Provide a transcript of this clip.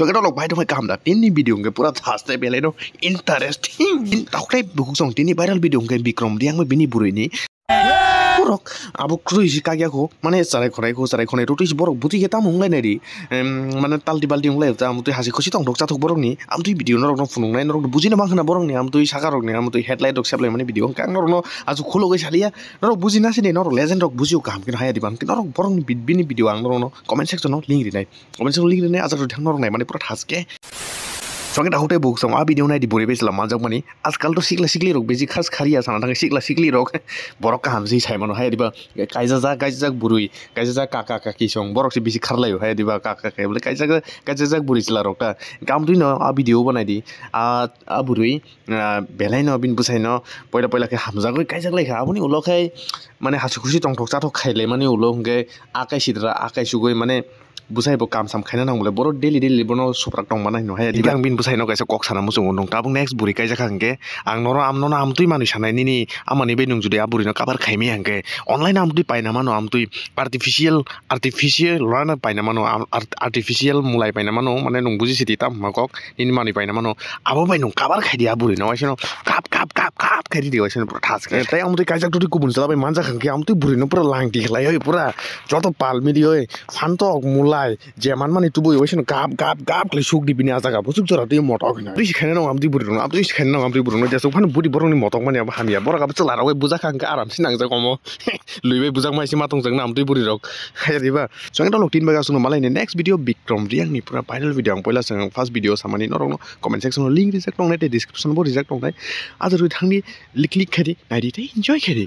So kita log viral macam dah. Tini video ni pura thas tay beli no interesting. Tahu tak? Bukan song tini viral video ni Bikram dia yang mau bini buru ini. Yeah! borok abuk kru isi kagia ko mane sare korai ko sare kone rutis borok buti geta mung lai neri mane tal di balding lai ta mutu hasi kosi tong dok tatuk borok ni am tu video norok nong funung lai norok buji na mang kena borok ni am tu isa karok ni am tu headlight dok sep lai mane video kang norok no asu kulo ge shalia norok buji na sini norok legend rok buji ukam kina haya di bang kina norok borok ni bid bini video ang norok no comment section no link di nai comment section link di nai asa rutang norok nai mane purat haske সঙ্গে আহোতে book চাওঁ আবি দিওঁ নাই দি বৰি বেছিলাম মাজক মানে আজিকালিতো চিকলা চিকলি ৰোগ বেজি খাজ খাৰি আছে নাথাকে চিকলা চিকলি ৰোগ বৰকা হামজি চাই মানুহ হাই দিবা কাইজা যা কাইজা যাক বুৰুই কাজা যা কাকা কাকি চং বৰক বেছি খাৰ লাগিব হাই দিবা কাকা কাকি বোলে কাইজা কাইজা যাক বুৰিছিল আৰু কা কামটোৱে ন আবি দিও বনাই দি আ বুৰুই বেলাই ন বিন বুচাই ন পইলা পইলাকে হামজাকৈ কাইজাক লাগিছে আপুনি ওলকাই মানে হাঁচি খুচি টংটক খাই খাইলে মানে ওলকে আকাই চিদ্ৰা আকাই চুগৈ মানে বুজাইব কাম চাম খাই নাং বোলে বৰ ডেইলি ডেইলি বনো চুপ্ৰাক টং বনাই নহয় এদিন বিন বুজাই নগাই আছে কক চানা মুচু নং কাবুং নেক্সট বুঢ়ী কাইজা খাংকে আং নৰ আম নৰ আমটোই মানুহ চানাই নিনি আমনি বে যদি আ বুঢ়ী ন কাবাৰ খাইমি আংকে অনলাইন আমটোই পাই নামানো আমটোই আৰ্টিফিচিয়েল আৰ্টিফিচিয়েল ল'ৰা না পাই নামানো আৰ্টিফিচিয়েল মূলাই পাইনা নামানো মানে নুং বুজিছে তিতা মাকক নিনি মানুহ পাই নামানো আবো পাই নুং কাবাৰ খাই দি বুঢ়ী নহয় ন কাপ কাপ কাপ কাপ गाडी देवायसन पुरा ठास खेल त्यही आउँदै काइजाक टुटी कुबुन छ तपाईँ मान्छा खाँके आउँदै बुढिनु पुरा लाङ्टी खेलाइ है पुरा जत पालमिरी है फान्त मुलाय जेमान माने तुबो योसन गाब गाब गाब खेले सुक दिबिने आज गाब सुक जरा त्यो मोटक होइन बेसी खेल्न नौ आम्दी बुढिनु आम्दी खेल्न नौ आम्दी बुढिनु त्यसो फान बुढी बरङनि मोटक माने अब हामी बर गाब चला रौ बुजा खाँके आरामसे नाङ जाक मो लुइबे बुजा माइसे मातङ जङ आम्दी बुढी रक खाइदिबा सँग लोक तीन बगा सुनु मलाई नेक्स्ट भिडियो बिक्रम रियाङनि पुरा भाइरल भिडियो आं पहिला सँग फार्स्ट भिडियो सामानि नरङ कमेन्ट सेक्सनाव लिंक रिजेक्ट दं डिस्क्रिप्शनबो रिजेक्ट दं आज रुइ थांनि क्लिक क्लिक करें डायरी थे इन्जॉय करें